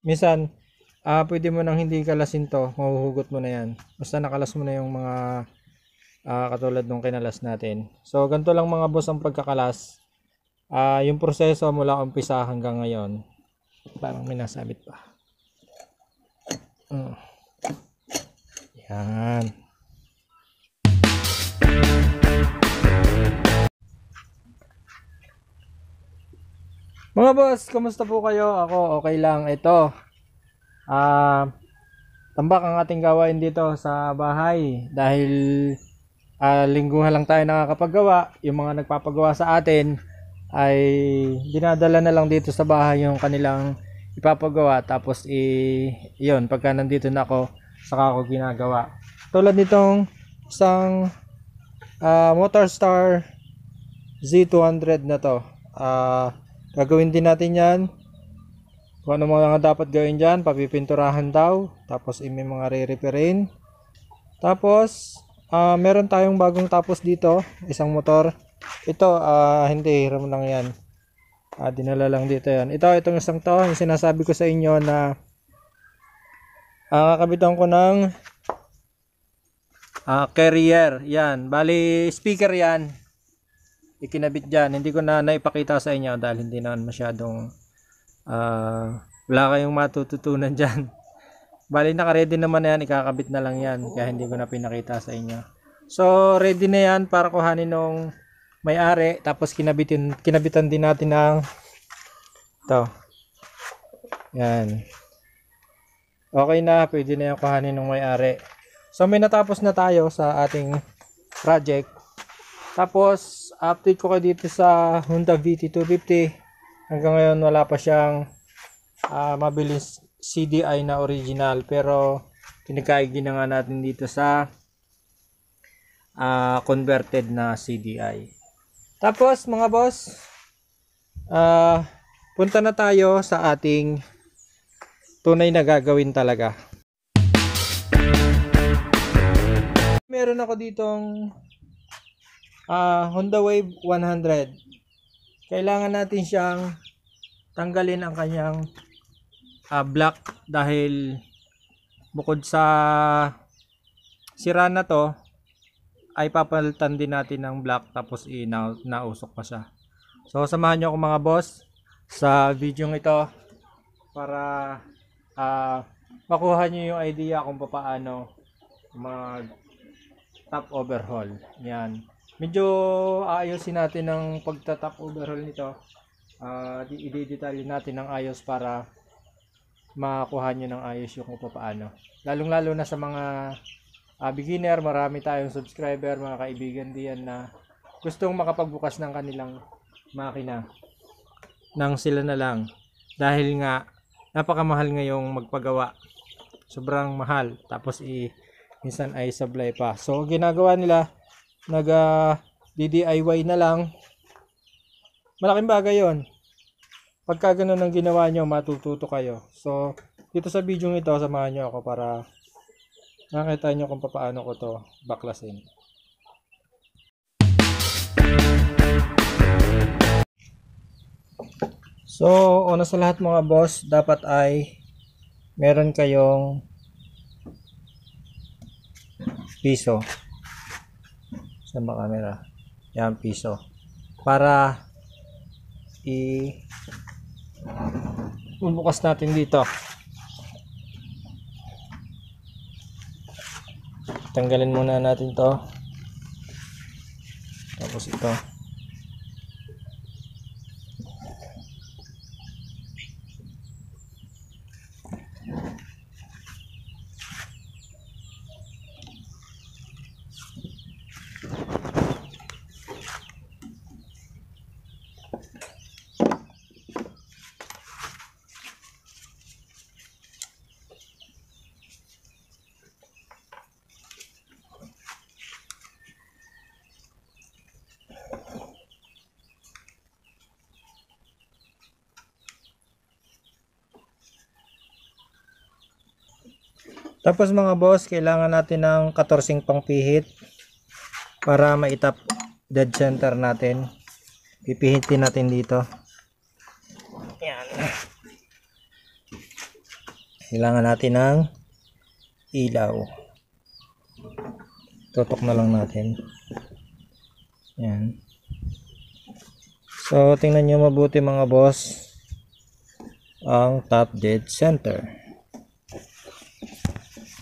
Minsan, uh, pwede mo nang hindi kalasin to, mahuhugot mo na yan. Basta nakalas mo na yung mga uh, katulad nung kinalas natin. So, ganito lang mga boss ang pagkakalas. Uh, yung proseso mula umpisa hanggang ngayon. Parang may nasabit pa. Uh. Yan. Yan. Mga boss, kumusta po kayo? Ako okay lang. Ito, uh, tambak ang ating gawain dito sa bahay. Dahil uh, ah, lingguhan lang tayo nakakapaggawa. Yung mga nagpapagawa sa atin ay dinadala na lang dito sa bahay yung kanilang ipapagawa. Tapos, i yun, pagka nandito na ako, saka ako ginagawa. Tulad nitong isang uh, Motorstar Z200 na to. Ah... Uh, Gagawin din natin yan. Kung ano mga dapat gawin dyan, papipinturahan daw. Tapos may mga re repairin Tapos, uh, meron tayong bagong tapos dito. Isang motor. Ito, uh, hindi, hiram lang yan. Uh, dinala lang dito yan. Ito, itong isang to. Yung sinasabi ko sa inyo na uh, kakabitan ko ng uh, carrier. Yan. Bali, speaker yan ikinabit dyan. Hindi ko na naipakita sa inyo dahil hindi naman masyadong uh, wala kayong matututunan dyan. Bali, naka-ready naman yan. Ikakabit na lang yan. Kaya hindi ko na pinakita sa inyo. So, ready na yan para kuhanin nung may-ari. Tapos, kinabitin, kinabitan din natin ng ito. Yan. Okay na. Pwede na yung kuhanin nung may-ari. So, may natapos na tayo sa ating project. Tapos, update ko kayo dito sa Honda VT250. Hanggang ngayon, wala pa siyang uh, mabilis CDI na original. Pero, kinakaigin na nga natin dito sa uh, converted na CDI. Tapos, mga boss, uh, punta na tayo sa ating tunay na gagawin talaga. Meron ako ditong uh, Honda Wave 100 kailangan natin siyang tanggalin ang kanyang uh, black dahil bukod sa sira na to ay papalitan din natin ng black tapos ina nausok pa siya so samahan nyo ako mga boss sa video ito para uh, makuha nyo yung idea kung paano mag top overhaul yan medyo aayusin natin ng pagtatap overhaul nito uh, ah, i-detalye natin ng ayos para makakuha nyo ng ayos yung kung paano lalong lalo na sa mga uh, beginner marami tayong subscriber mga kaibigan diyan na gustong makapagbukas ng kanilang makina nang sila na lang dahil nga napakamahal ngayong magpagawa sobrang mahal tapos i minsan ay sablay pa so ginagawa nila nag uh, ah, DIY na lang malaking bagay yon pagka ganun ang ginawa nyo matututo kayo so dito sa video ito samahan nyo ako para nakita nyo kung paano ko to baklasin so una sa lahat mga boss dapat ay meron kayong piso sa ba camera? Yan, piso. Para i bubukas natin dito. Tanggalin muna natin to. Tapos ito. Tapos mga boss, kailangan natin ng 14 pangpihit para maitap dead center natin. Pipihitin natin dito. Yan. Kailangan natin ng ilaw. Tutok na lang natin. Yan. So, tingnan nyo mabuti mga boss ang top dead center.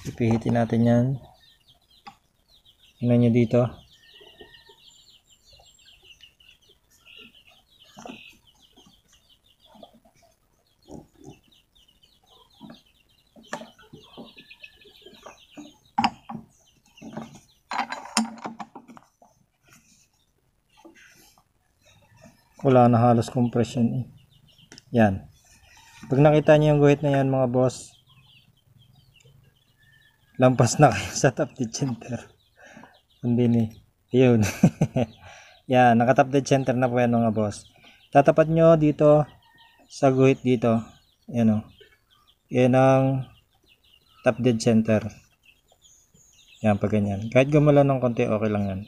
Ipihitin natin yan. Tingnan nyo dito. wala na halos compression eh. yan pag nakita niyo yung guhit na yan mga boss lampas na kayo sa top dead center kundi ni yun yan naka top dead center na po yan mga boss tatapat nyo dito sa guhit dito yan o yan ang top dead center yan pag ganyan kahit gumala ng konti okay lang yan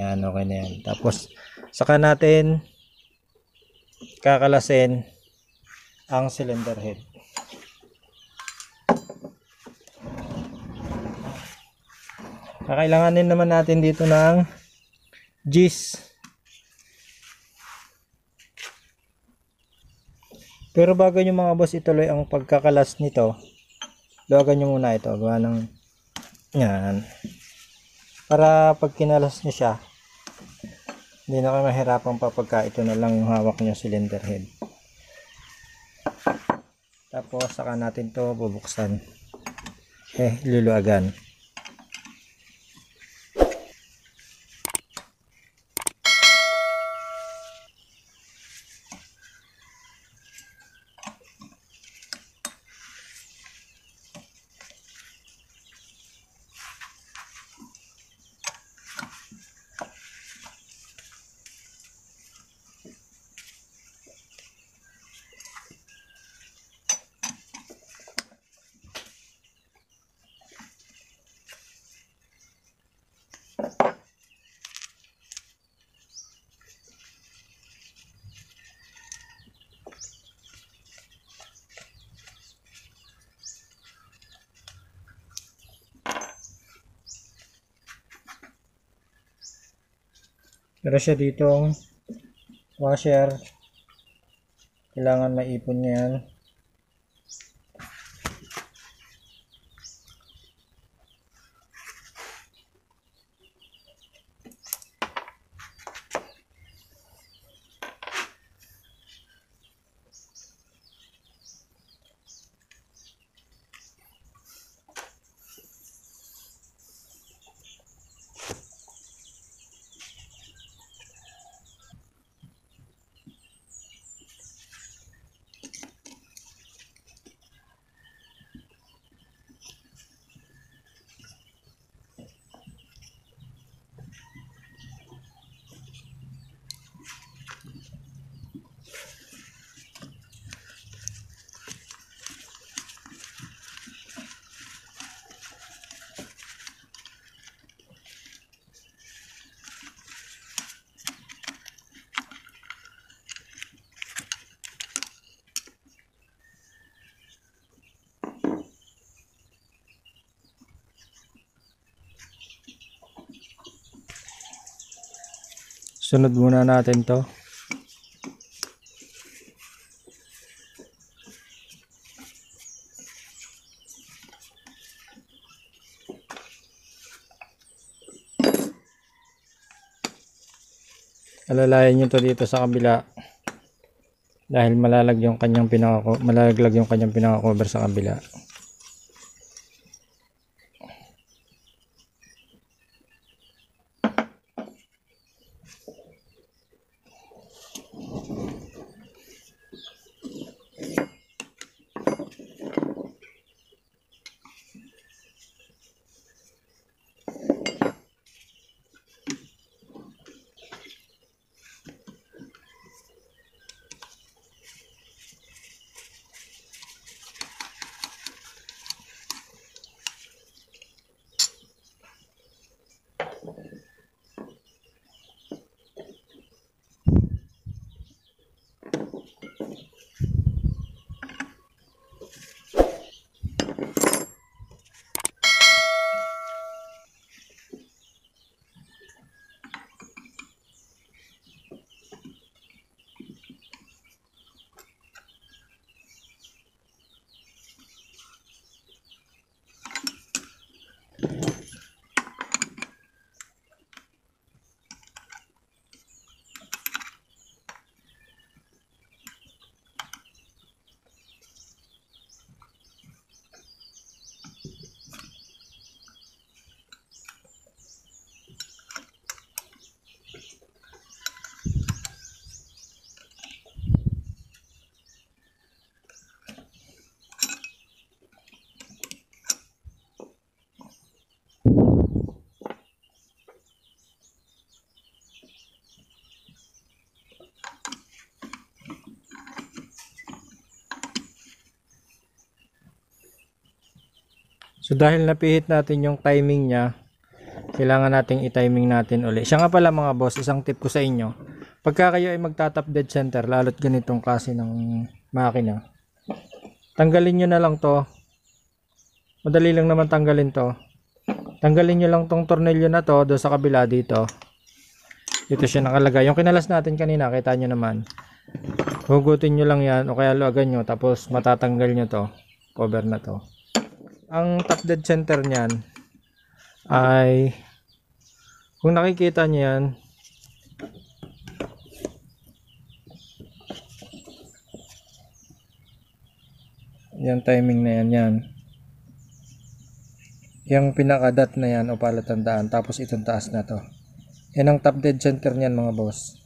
yan okay na yan tapos saka natin kakalasin ang cylinder head kakailanganin naman natin dito ng gis pero bago nyo mga boss ituloy ang pagkakalas nito luwagan nyo muna ito gawa ng yan para pag kinalas nyo siya hindi na kayo mahirapan pa ito na lang yung hawak nyo cylinder head tapos saka natin to bubuksan eh luluagan Pero siya ditong washer. Kailangan maipon niya yan. sunod muna natin to alalayan niyo to dito sa kabila dahil malalag yung kanyang pinaka malalaglag yung kanyang pinaka cover sa kabila So dahil napihit natin yung timing niya, kailangan nating i-timing natin uli. Siya nga pala mga boss, isang tip ko sa inyo. Pagka kayo ay magtatap dead center, lalo't ganitong klase ng makina, tanggalin nyo na lang to. Madali lang naman tanggalin to. Tanggalin nyo lang tong tornilyo na to do sa kabila dito. Dito siya nakalagay. Yung kinalas natin kanina, kita nyo naman. Hugutin nyo lang yan o kaya luagan nyo tapos matatanggal nyo to. Cover na to ang top dead center niyan ay kung nakikita niyo yan yung timing na yan yan yung pinakadat na yan o palatandaan tapos itong taas na to yan ang top dead center niyan mga boss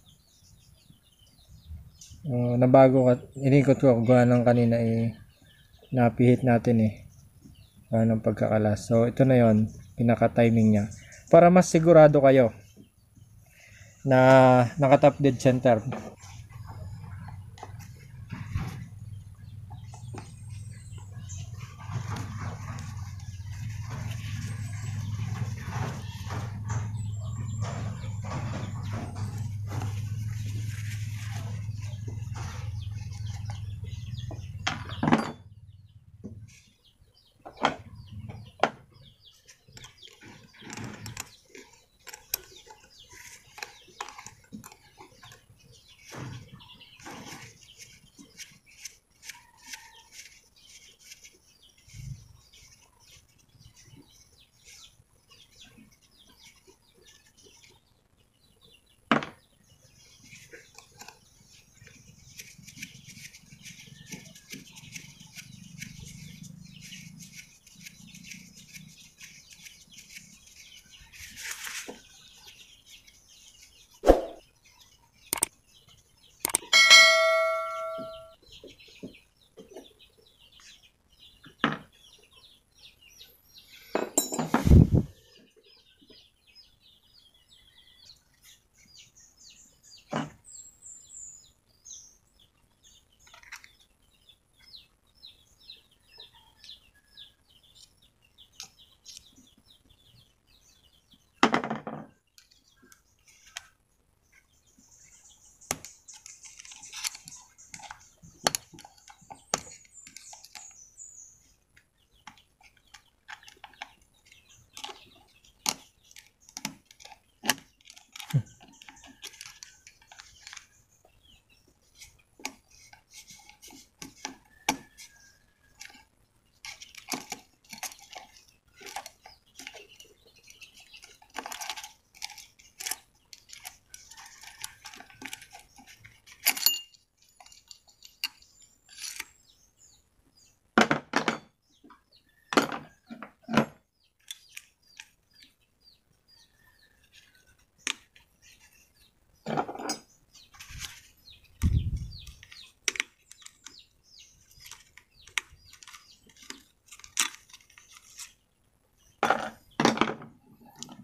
uh, nabago ka inikot ko gawa ng kanina eh napihit natin eh uh, ng pagkakalas. So, ito na yon pinaka-timing niya. Para mas sigurado kayo na naka-top dead center.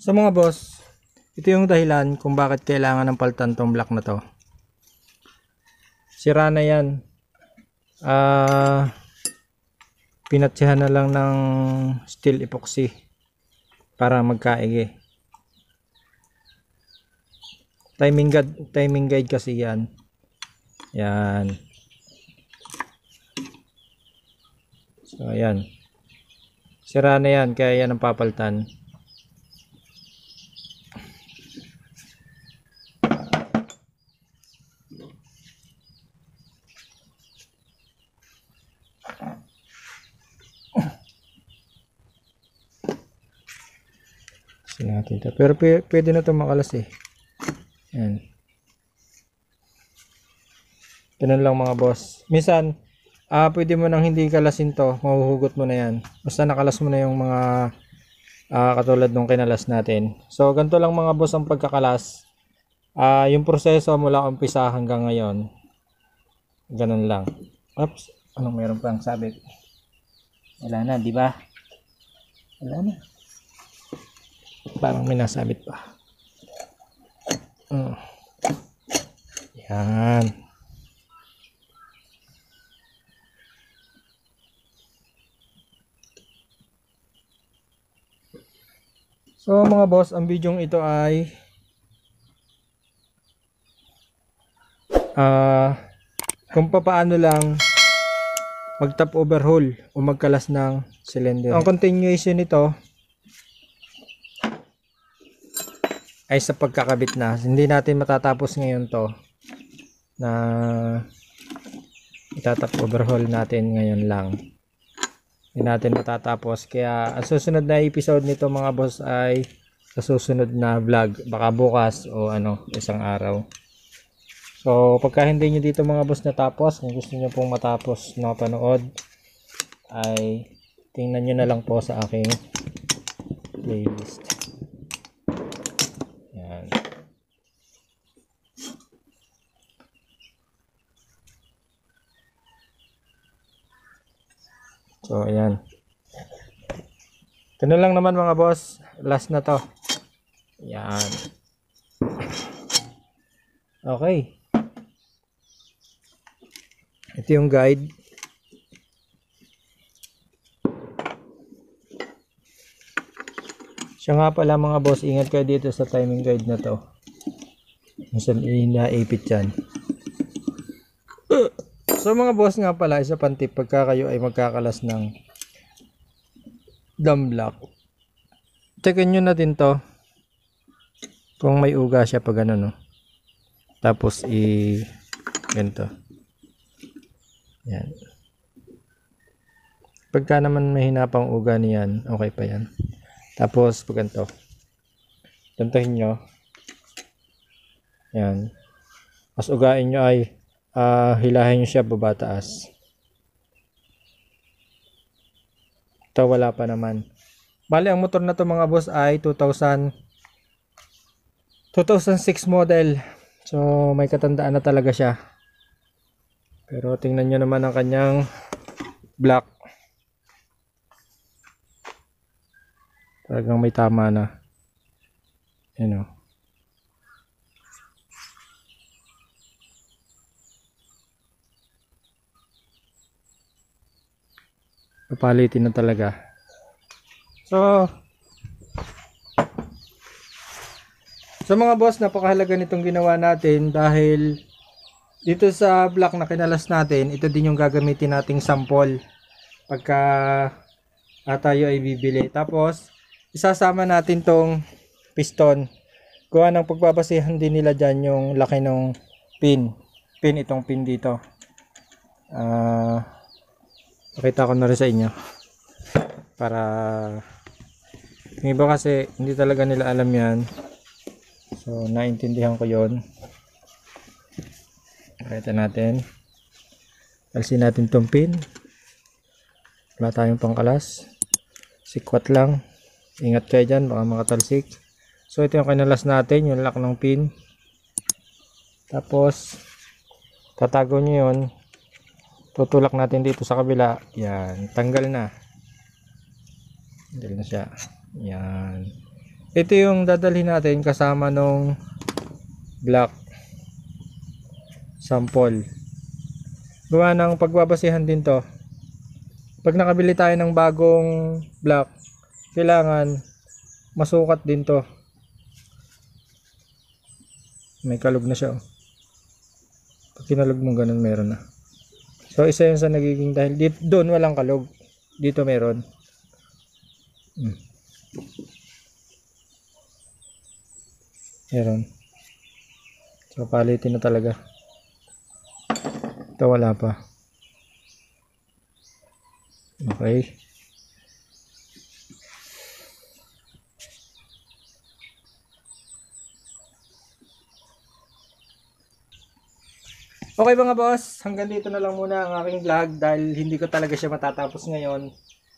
So mga boss, ito yung dahilan kung bakit kailangan ng paltan tong block na to. Sira na yan. Uh, pinatsihan na lang ng steel epoxy para magkaigi. Timing guide, timing guide kasi yan. Yan. So, ayan. Sira na yan, kaya yan ang papaltan. dito. Pero pwede na itong makalas eh. Yan. Ganun lang mga boss. Minsan, ah, pwede mo nang hindi kalasin to. Mahuhugot mo na yan. Basta nakalas mo na yung mga ah, katulad nung kinalas natin. So, ganito lang mga boss ang pagkakalas. Ah, yung proseso mula umpisa hanggang ngayon. Ganun lang. Oops. Anong meron pang sabit? Wala na, di ba? Wala na. Parang may nasabit pa. Mm. Yan. So mga boss, ang video ito ay uh, kung paano lang mag-top overhaul o magkalas ng cylinder. Ang continuation nito ay sa pagkakabit na hindi natin matatapos ngayon to na itatap overhaul natin ngayon lang hindi natin matatapos kaya ang susunod na episode nito mga boss ay sa susunod na vlog baka bukas o ano isang araw so pagka hindi nyo dito mga boss natapos kung gusto nyo pong matapos na panood ay tingnan nyo na lang po sa aking playlist So, ayan. Ito na lang naman mga boss. Last na to. Ayan. Okay. Ito yung guide. Siya nga pala mga boss, ingat kayo dito sa timing guide na to. Minsan inaipit yan. So mga boss nga pala, isa pang tip pagka kayo ay magkakalas ng dumb lock. Checkin nyo din to kung may uga siya pag ano no. Tapos i ganito. Yan. Pagka naman may hinapang uga niyan, okay pa yan. Tapos pag ganito. Gantohin nyo. Yan. Mas ugain nyo ay uh, hilahin nyo siya baba taas. Ito wala pa naman. Bali, ang motor na to mga boss ay 2000 2006 model. So, may katandaan na talaga siya. Pero tingnan nyo naman ang kanyang black. Talagang may tama na. Yan you oh. know. Papalitin na talaga. So, So mga boss, napakahalaga nitong ginawa natin dahil dito sa block na kinalas natin, ito din yung gagamitin nating sample pagka ah, tayo ay bibili. Tapos, isasama natin tong piston. Kuha ng pagbabasihan din nila dyan yung laki ng pin. Pin itong pin dito. Ah... Uh, pakita ko na rin sa inyo para yung iba kasi hindi talaga nila alam yan so naintindihan ko yon pakita natin alisin natin tong pin wala tayong pangkalas sikwat lang ingat kayo dyan baka makatalsik so ito yung kinalas natin yung lock ng pin tapos tatago nyo yun tutulak natin dito sa kabila yan tanggal na tanggal na siya yan ito yung dadalhin natin kasama nung black sample gawa ng pagbabasehan din to pag nakabili tayo ng bagong black kailangan masukat din to may kalog na siya oh. pag kinalog mo ganun meron na So isa yun sa nagiging dahil dito, doon walang kalog. Dito meron. Hmm. Meron. So palitin na talaga. Ito wala pa. Okay. Okay mga boss, hanggang dito na lang muna ang aking vlog dahil hindi ko talaga siya matatapos ngayon.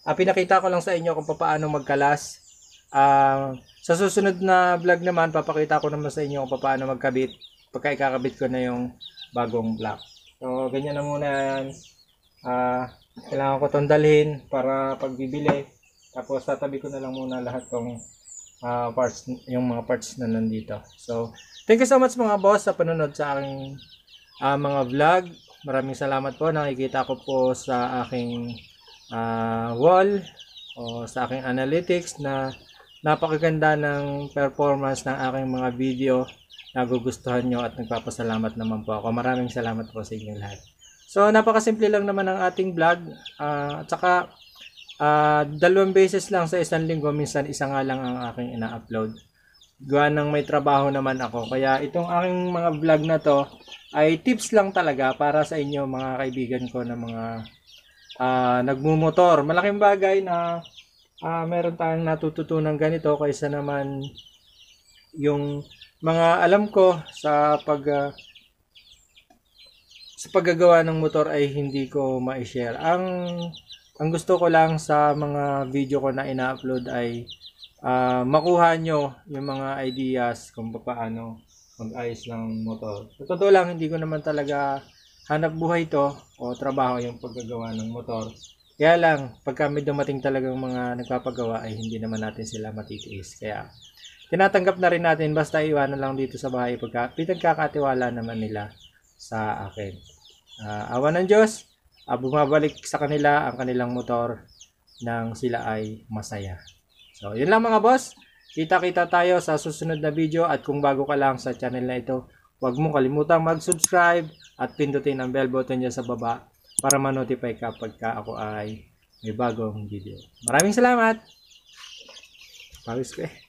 Uh, pinakita ko lang sa inyo kung paano magkalas. Uh, sa susunod na vlog naman, papakita ko naman sa inyo kung paano magkabit pagka ikakabit ko na yung bagong block. So, ganyan na muna yan. Uh, kailangan ko tong dalhin para pagbibili. Tapos tatabi ko na lang muna lahat tong uh, parts, yung mga parts na nandito. So, thank you so much mga boss sa panonood sa aking uh, mga vlog. Maraming salamat po. Nakikita ko po sa aking uh, wall o sa aking analytics na napakaganda ng performance ng aking mga video nagugustuhan nyo at nagpapasalamat naman po ako. Maraming salamat po sa inyo lahat. So, napakasimple lang naman ang ating vlog. Uh, at saka, uh, dalawang beses lang sa isang linggo, minsan isa nga lang ang aking ina-upload gawa ng may trabaho naman ako. Kaya itong aking mga vlog na to ay tips lang talaga para sa inyo mga kaibigan ko na mga uh, nagmumotor. Malaking bagay na uh, meron tayong natututunan ganito kaysa naman yung mga alam ko sa pag uh, sa paggagawa ng motor ay hindi ko ma-share. Ang ang gusto ko lang sa mga video ko na ina-upload ay uh, makuha nyo yung mga ideas kung paano mag-ayos ng motor. Sa totoo lang, hindi ko naman talaga hanap buhay ito o trabaho yung paggagawa ng motor. Kaya lang, pagka may dumating talagang mga nagpapagawa ay hindi naman natin sila matitiis. Kaya tinatanggap na rin natin basta iwanan lang dito sa bahay pagka pinagkakatiwala naman nila sa akin. Uh, awa ng Diyos, uh, bumabalik sa kanila ang kanilang motor nang sila ay masaya. So, yun lang mga boss. Kita-kita tayo sa susunod na video at kung bago ka lang sa channel na ito, huwag mo kalimutang mag-subscribe at pindutin ang bell button niya sa baba para manotify ka pagka ako ay may bagong video. Maraming salamat! Pawis ko eh.